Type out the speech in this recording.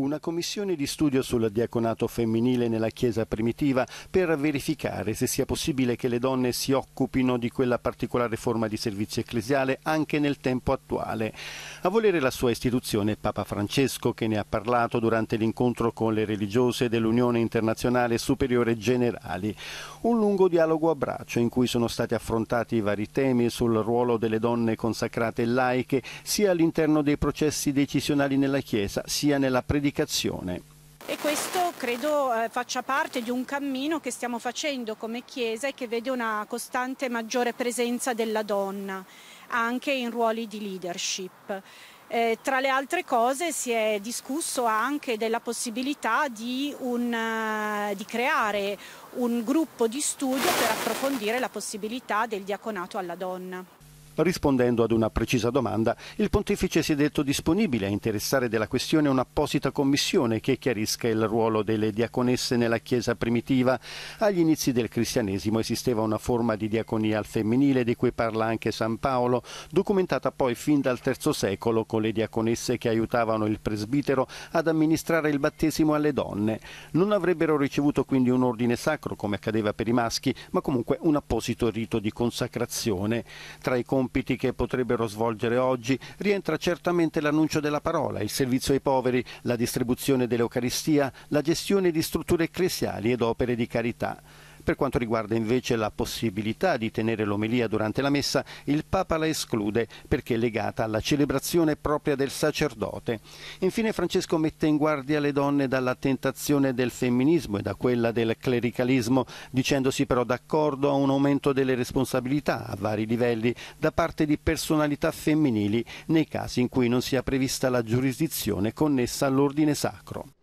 una commissione di studio sul diaconato femminile nella Chiesa primitiva per verificare se sia possibile che le donne si occupino di quella particolare forma di servizio ecclesiale anche nel tempo attuale. A volere la sua istituzione Papa Francesco che ne ha parlato durante l'incontro con le religiose dell'Unione Internazionale Superiore Generali. Un lungo dialogo a braccio in cui sono stati affrontati i vari temi sul ruolo delle donne consacrate e laiche sia all'interno dei processi decisionali nella Chiesa sia nella predicazione giudicazione. E questo credo eh, faccia parte di un cammino che stiamo facendo come Chiesa e che vede una costante maggiore presenza della donna anche in ruoli di leadership. Eh, tra le altre cose si è discusso anche della possibilità di, un, uh, di, creare un gruppo di studio per approfondire la possibilità del diaconato alla donna. Rispondendo ad una precisa domanda, il pontefice si è detto disponibile a interessare della questione un'apposita commissione che chiarisca il ruolo delle diaconesse nella Chiesa primitiva. Agli inizi del cristianesimo esisteva una forma di diaconia al femminile di cui parla anche San Paolo, documentata poi fin dal III secolo con le diaconesse che aiutavano il presbitero ad amministrare il battesimo alle donne. Non avrebbero ricevuto quindi un ordine sacro come accadeva per i maschi, ma comunque un apposito rito di consacrazione. Tra i compiti compiti che potrebbero svolgere oggi rientra certamente l'annuncio della parola, il servizio ai poveri, la distribuzione dell'Eucaristia, la gestione di strutture ecclesiali ed opere di carità. Per quanto riguarda invece la possibilità di tenere l'omelia durante la messa, il Papa la esclude perché è legata alla celebrazione propria del sacerdote. Infine Francesco mette in guardia le donne dalla tentazione del femminismo e da quella del clericalismo, dicendosi però d'accordo a un aumento delle responsabilità a vari livelli da parte di personalità femminili nei casi in cui non sia prevista la giurisdizione connessa all'ordine sacro.